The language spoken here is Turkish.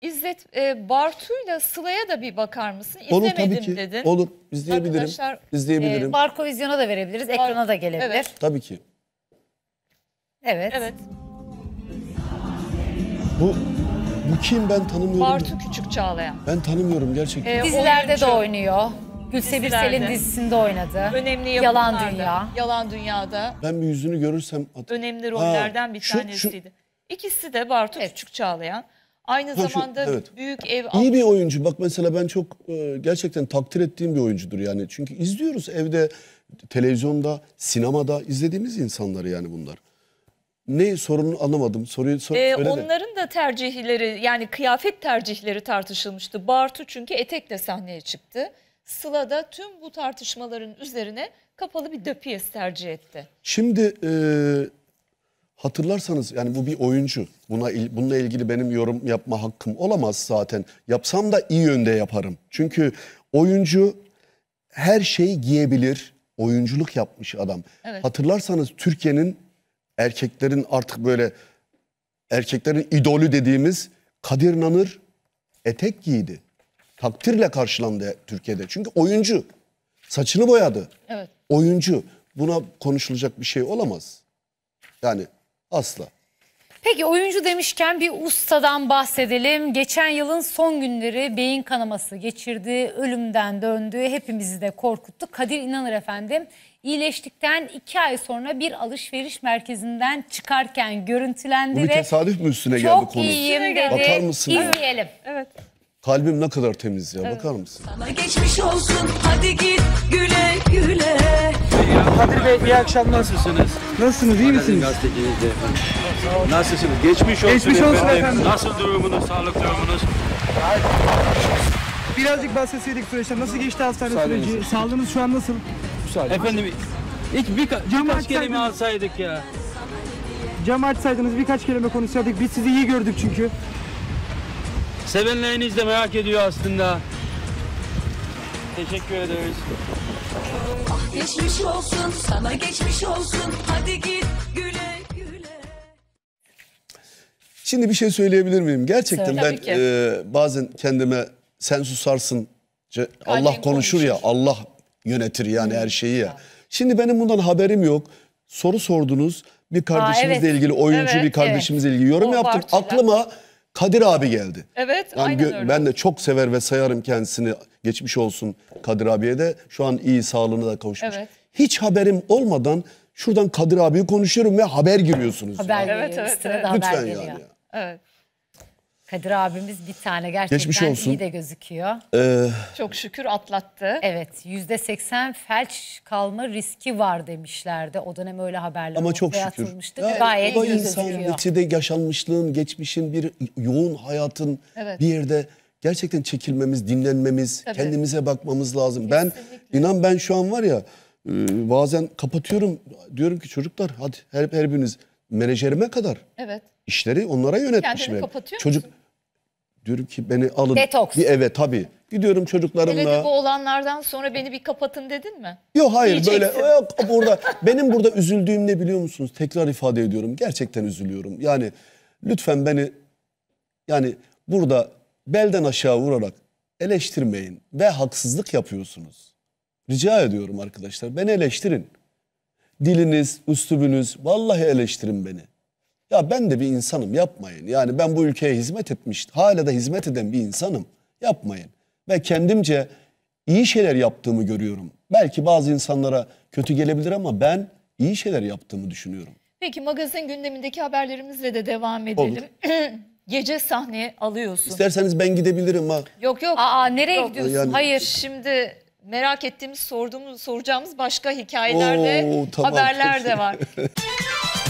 İzzet e, Bartu'yla Sıla'ya da bir bakar mısın? İzlemedim Olur tabii ki. dedin. Olur. İzleyebilirim. Arkadaşlar, e, İzleyebilirim. E, Marco Vizyon'a da verebiliriz. Ekrana da gelebilir. Evet. Tabii ki. Evet. Evet. Bu bu kim ben tanımıyorum. Bartu Küçük Çağlayan. Ben tanımıyorum gerçekten. E, Dizilerde oyuncu. de oynuyor. Gülse Birsel'in dizisinde oynadı. Önemli Yalan Dünya. Yalan Dünya'da. Ben bir yüzünü görürsem... Önemli rollerden ha, bir şu, tanesiydi. Şu... İkisi de Bartu evet. Küçük Çağlayan. Aynı Koşu, zamanda evet. büyük ev... İyi bir oyuncu. Bak mesela ben çok e, gerçekten takdir ettiğim bir oyuncudur yani. Çünkü izliyoruz evde, televizyonda, sinemada izlediğimiz insanları yani bunlar. Ne sorunu anlamadım. Soruyu sor, ee, Onların de. da tercihleri yani kıyafet tercihleri tartışılmıştı. Bartu çünkü etekle sahneye çıktı. Sıla da tüm bu tartışmaların üzerine kapalı bir döpiyes tercih etti. Şimdi e, Hatırlarsanız yani bu bir oyuncu. Buna il, bununla ilgili benim yorum yapma hakkım olamaz zaten. Yapsam da iyi yönde yaparım. Çünkü oyuncu her şeyi giyebilir. Oyunculuk yapmış adam. Evet. Hatırlarsanız Türkiye'nin erkeklerin artık böyle erkeklerin idolü dediğimiz Kadir Nanır etek giydi. Takdirle karşılandı Türkiye'de. Çünkü oyuncu. Saçını boyadı. Evet. Oyuncu. Buna konuşulacak bir şey olamaz. Yani Asla. Peki oyuncu demişken bir ustadan bahsedelim. Geçen yılın son günleri beyin kanaması geçirdi, ölümden döndü, hepimizi de korkuttu. Kadir İnanır efendim iyileştikten iki ay sonra bir alışveriş merkezinden çıkarken görüntülendi Bu bir tesadüf mü üstüne geldi çok iyiyim dedi. Bakar mısın ya? İzleyelim. Evet. Kalbim ne kadar temiz ya bakar mısın? Sana geçmiş olsun hadi git güle güle. Kadir Bey iyi akşamlar. Nasılsınız? Nasılsınız? iyi misiniz? Nasılsınız? Geçmiş olsun Geçmiş olsun efendim. efendim. Nasıl durumunuz, sağlık durumunuz? Birazcık bahsetseydik süreçten. Nasıl geçti hastane süreci? Sağlığınız şu an nasıl? Müsaade. Efendim ilk bir Camı kaç kelime alsaydık ya. Camı açsaydınız birkaç kelime konuşsaydık. Biz sizi iyi gördük çünkü. Sevenleriniz de merak ediyor aslında. Teşekkür ederiz. geçmiş olsun, sana geçmiş olsun. Hadi git güle güle. Şimdi bir şey söyleyebilir miyim? Gerçekten Söyle. ben e, bazen kendime sen susarsın Allah konuşur ya Allah yönetir yani her şeyi ya. Şimdi benim bundan haberim yok. Soru sordunuz bir kardeşimizle evet. ilgili oyuncu Evet, bir kardeşimizle ilgili yorum yaptım. Aklıma Kadir abi geldi. Evet, Yani aynen öyle. Ben de çok sever ve sayarım kendisini. Geçmiş olsun Kadir abiye de. Şu an iyi sağlığına da kavuşmuş. Evet. Hiç haberim olmadan şuradan Kadir abiyi konuşuyorum ve haber giriyorsunuz. Haber yani. Evet, evet, Üstüne evet. haber Lütfen geliyor. Yani. Evet. Kadir abimiz bir tane gerçekten olsun. iyi de gözüküyor. Ee, Çok şükür atlattı. Evet yüzde seksen felç kalma riski var demişlerdi. O dönem öyle haberler Ama çok şükür. Ya, Gayet iyi gözüküyor. İnsan de yaşanmışlığın, geçmişin, bir yoğun hayatın evet. bir yerde gerçekten çekilmemiz, dinlenmemiz, Tabii. kendimize bakmamız lazım. Kesinlikle. Ben inan ben şu an var ya e, bazen kapatıyorum diyorum ki çocuklar hadi her, her biriniz menajerime kadar. Evet. İşleri onlara yönetmişim. Kendini kapatıyor Çocuk diyorum ki beni alın. Detoks. Bir eve tabii. Gidiyorum çocuklarımla. Evet bu olanlardan sonra beni bir kapatın dedin mi? Yok hayır Diyeceksin. böyle yok burada benim burada üzüldüğüm ne biliyor musunuz? Tekrar ifade ediyorum. Gerçekten üzülüyorum. Yani lütfen beni yani burada belden aşağı vurarak eleştirmeyin ve haksızlık yapıyorsunuz. Rica ediyorum arkadaşlar beni eleştirin. Diliniz, üslubunuz vallahi eleştirin beni. Ya ben de bir insanım yapmayın. Yani ben bu ülkeye hizmet etmiş, hala da hizmet eden bir insanım. Yapmayın. Ve kendimce iyi şeyler yaptığımı görüyorum. Belki bazı insanlara kötü gelebilir ama ben iyi şeyler yaptığımı düşünüyorum. Peki magazin gündemindeki haberlerimizle de devam edelim. Olur. gece sahneye alıyorsun. İsterseniz ben gidebilirim ha. Yok yok. Aa nereye yok. gidiyorsun? Yani... Hayır şimdi merak ettiğimiz, sorduğumuz, soracağımız başka hikayelerde Oo, tamam. haberler de var.